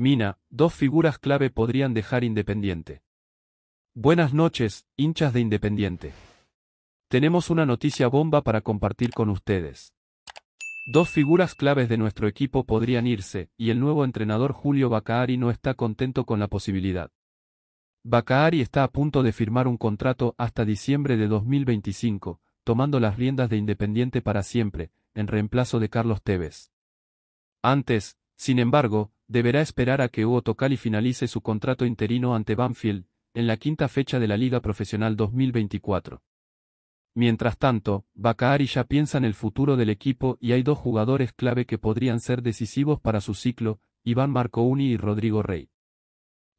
Mina, dos figuras clave podrían dejar Independiente. Buenas noches, hinchas de Independiente. Tenemos una noticia bomba para compartir con ustedes. Dos figuras claves de nuestro equipo podrían irse, y el nuevo entrenador Julio Bacaari no está contento con la posibilidad. Bacaari está a punto de firmar un contrato hasta diciembre de 2025, tomando las riendas de Independiente para siempre, en reemplazo de Carlos Tevez. Antes, sin embargo, deberá esperar a que Hugo Tocali finalice su contrato interino ante Banfield, en la quinta fecha de la Liga Profesional 2024. Mientras tanto, Bakari ya piensa en el futuro del equipo y hay dos jugadores clave que podrían ser decisivos para su ciclo, Iván Uni y Rodrigo Rey.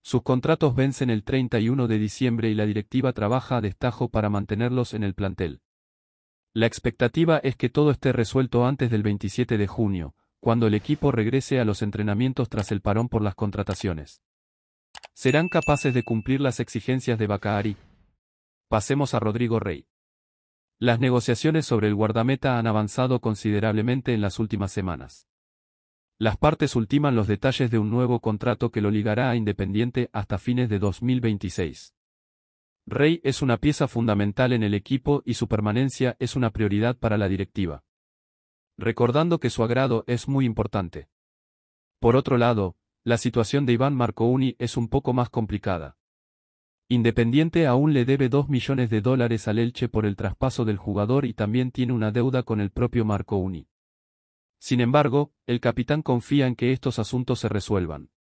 Sus contratos vencen el 31 de diciembre y la directiva trabaja a destajo para mantenerlos en el plantel. La expectativa es que todo esté resuelto antes del 27 de junio, cuando el equipo regrese a los entrenamientos tras el parón por las contrataciones. ¿Serán capaces de cumplir las exigencias de Bacaari. Pasemos a Rodrigo Rey. Las negociaciones sobre el guardameta han avanzado considerablemente en las últimas semanas. Las partes ultiman los detalles de un nuevo contrato que lo ligará a Independiente hasta fines de 2026. Rey es una pieza fundamental en el equipo y su permanencia es una prioridad para la directiva recordando que su agrado es muy importante. Por otro lado, la situación de Iván Marcouni es un poco más complicada. Independiente aún le debe 2 millones de dólares al Elche por el traspaso del jugador y también tiene una deuda con el propio Marcouni. Sin embargo, el capitán confía en que estos asuntos se resuelvan.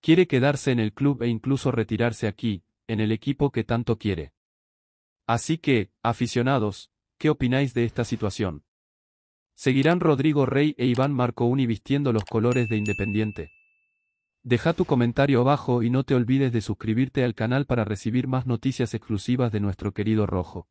Quiere quedarse en el club e incluso retirarse aquí, en el equipo que tanto quiere. Así que, aficionados, ¿qué opináis de esta situación? Seguirán Rodrigo Rey e Iván Marco Uni vistiendo los colores de Independiente. Deja tu comentario abajo y no te olvides de suscribirte al canal para recibir más noticias exclusivas de nuestro querido Rojo.